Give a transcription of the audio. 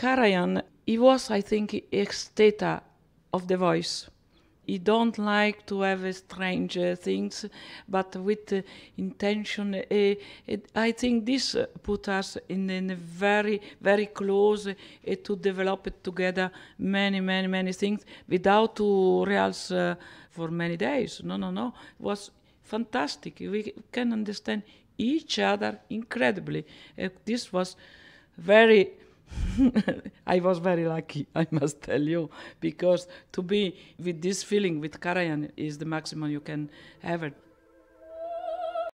Karajan, he was, I think, ex of the voice. He don't like to have strange things, but with uh, intention, uh, uh, it, I think this put us in, in a very, very close to develop it together many, many, many things without to rehearse for many days. No, no, no. It was fantastic. We can understand each other incredibly. Uh, this was very I was very lucky, I must tell you, because to be with this feeling with Karajan is the maximum you can ever